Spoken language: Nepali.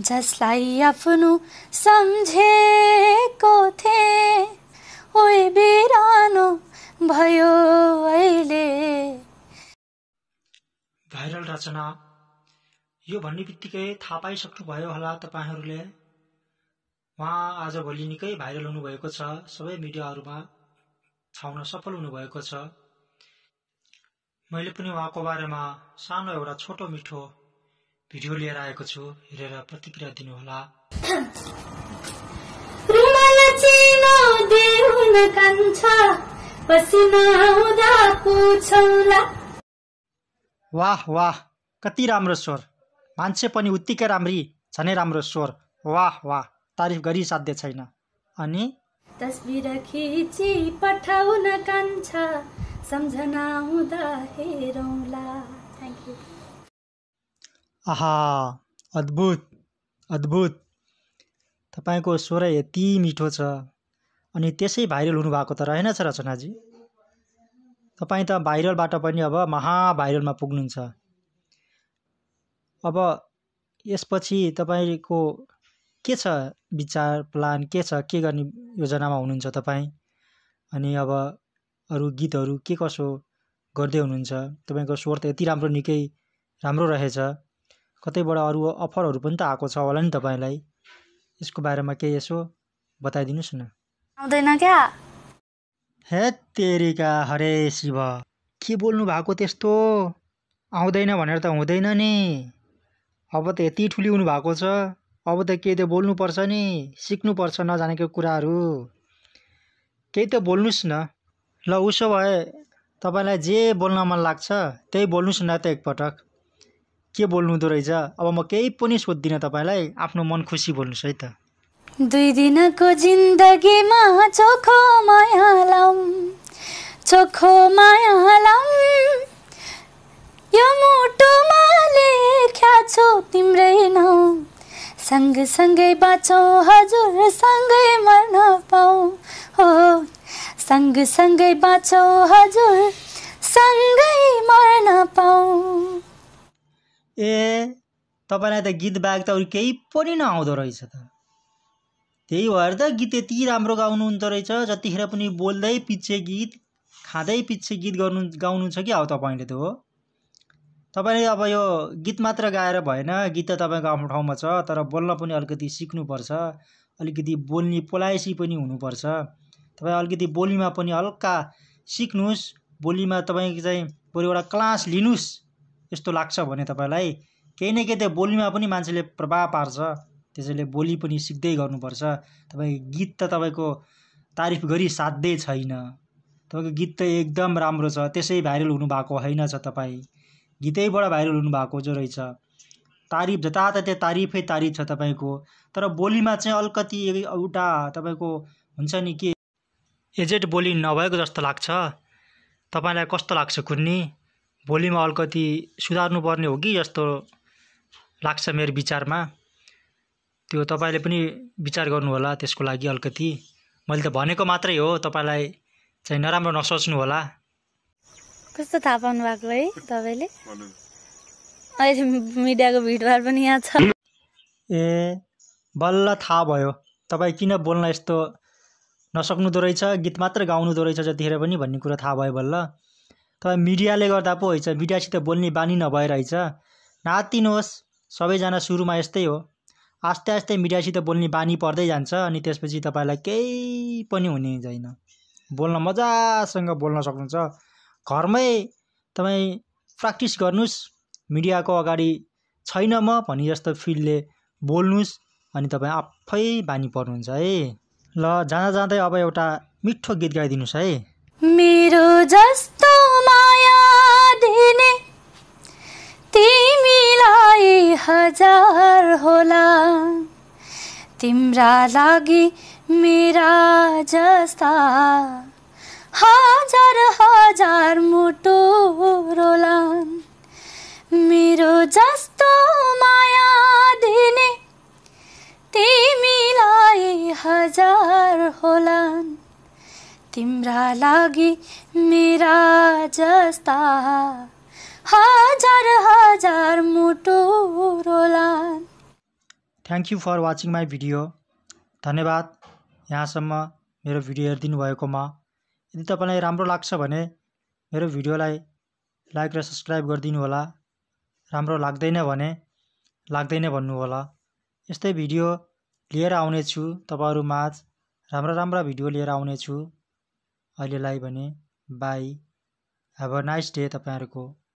जसलाई आफ्नो सम्झेको थिए ओइ बिरानो भयो अहिले भाइरल रचना यो भन्ने बित्तिकै थाहा पाइसक्नुभयो होला तपाईँहरूले उहाँ आजभोलि निकै भाइरल हुनुभएको छ सबै मिडियाहरूमा छाउन सफल हुनुभएको छ मैले पनि उहाँको बारेमा सानो एउटा छोटो मिठो भिडियो लिएर आएको छु हेरेर प्रतिक्रिया दिनुहोला वाह वाह कति राम्रो स्वर मान्छे पनि उत्तिकै राम्री झनै राम्रो स्वर वाह वाह तारिफ गरी साध्य छैन अनि तस्बिर खिची पठाउन कान्छ सम्झना हुँदा हेरौँला आहा अद्भुत अद्भुत तपाईँको स्वर यति मिठो छ अनि त्यसै भाइरल हुनुभएको त रहेनछ रचनाजी तपाईँ त भाइरलबाट पनि अब महाभाइरलमा पुग्नुहुन्छ अब यसपछि तपाईँको के छ विचार प्लान के छ के गर्ने योजनामा हुनुहुन्छ तपाईँ अनि अब अरू गीतहरू के कसो गर्दै हुनुहुन्छ तपाईँको स्वर त यति राम्रो निकै राम्रो रहेछ कतैबाट अरू अफरहरू पनि त आएको छ होला नि तपाईँलाई यसको बारेमा केही यसो बताइदिनुहोस् न आउँदैन क्या हे तेरिका हरे शिव के बोल्नु भएको त्यस्तो आउँदैन भनेर त हुँदैन नि अब त यति हुनु भएको छ अब त केही त बोल्नुपर्छ नि सिक्नुपर्छ नजानेको कुराहरू केही त बोल्नुहोस् न ल उसो भए तपाईँलाई जे बोल्न मन लाग्छ त्यही बोल्नुहोस् न त एकपटक के हुँदो रहेछ अब म केही पनि सोद्दिनँ तपाईँलाई आफ्नो मन खुसी बोल्नुहोस् है त दुई दिनको जिन्दगीमा चोखो माया चोखो माया लाउँ यो मुटुमा लेख्या छु तिम्रै नाउँ सँगसँगै बाँचौँ हजुर सँगै मर्न पाऊ हो सँगसँगै बाँचौँ हजुर सँगै मर्न पाऊ ए तपाईँलाई त गीत बाहेक त अरू केही पनि नआउँदो रहेछ त त्यही भएर त गीत यति राम्रो गाउनुहुँदो रहेछ जतिखेर पनि बोल्दै पिच्छे गीत खाँदै पिच्छे गीत गर्नु गाउनुहुन्छ कि अब तपाईँले त हो तपाईँले अब यो गीत मात्र गाएर भएन गीत त तपाईँको आफ्नो ठाउँमा छ तर बोल्न पनि अलिकति सिक्नुपर्छ अलिकति बोल्ने पोलाइसी पनि हुनुपर्छ तपाईँ अलिकति बोलीमा पनि हल्का सिक्नुहोस् बोलीमा तपाईँको चाहिँ बरु क्लास लिनुहोस् यस्तो लाग्छ भने तपाईँलाई केही न केही त बोलीमा पनि मान्छेले प्रभाव पार्छ त्यसैले बोली पनि सिक्दै गर्नुपर्छ तपाईँ गीत त तपाईँको तारिफ गरी साध्यै छैन तपाईँको गीत त एकदम राम्रो छ त्यसै भाइरल हुनुभएको होइन छ तपाईँ गीतैबाट भाइरल हुनुभएको जो रहेछ तारिफ जताततै तारिफै तारिफ छ तपाईँको तर बोलीमा चाहिँ अलिकति एउटा तपाईँको हुन्छ नि के एजेट बोली नभएको जस्तो लाग्छ तपाईँलाई कस्तो लाग्छ कुन्नी भोलिमा अलिकति पर्ने हो कि जस्तो लाग्छ मेरो विचारमा त्यो तपाईँले पनि विचार गर्नुहोला त्यसको लागि अलिकति मैले त भनेको मात्रै हो तपाईँलाई चाहिँ नराम्रो नसोच्नु होला कस्तो थाहा पाउनु भएको है तपाईँले अहिले मिडियाको भिडभाड पनि यहाँ छ ए बल्ल थाहा भयो तपाईँ किन बोल्न यस्तो नसक्नुदो रहेछ गीत मात्र गाउनुदो रहेछ जतिखेर पनि भन्ने कुरा थाहा भयो बल्ल तर मिडियाले गर्दा पो रहेछ मिडियासित बोल्ने बानी नभए रहेछ नातिनुहोस् सबैजना सुरुमा यस्तै हो आस्ते आस्ते मिडियासित बोल्ने बानी पर्दै जान्छ अनि त्यसपछि तपाईँलाई केही पनि हुने छैन बोल्न मजासँग बोल्न सक्नुहुन्छ घरमै तपाईँ प्र्याक्टिस गर्नुहोस् मिडियाको अगाडि छैन म भनी जस्तो फिल्डले बोल्नुहोस् अनि तपाईँ आफै बानी पर्नुहुन्छ है ल जाँदा जाँदै अब एउटा मिठो गीत गाइदिनुहोस् है मेरो जस्तो माया दिने तिमीलाई हजार होला तिम्रा लागि मेरा जस्ता हजार हजार मुटु रोला मेरो जस्तो माया दिने तिमीलाई हजार होला तिम्रा लागि मेरा जस्ता हजार हजार मुटु रोला thank you for watching my video धन्यवाद यहाँसम्म मेरो भिडियो हेरिदिनु भएकोमा यदि तपाईँलाई राम्रो लाग्छ भने मेरो भिडियोलाई लाइक र सब्सक्राइब गरिदिनु होला राम्रो लाग्दैन भने लाग्दैन भन्नु होला यस्तै भिडियो लिएर आउनेछु तपाईँहरू माझ राम्रा राम्रा भिडियो लिएर आउनेछु अहिलेलाई भने बाई अब अ नाइस डे तपाईँहरूको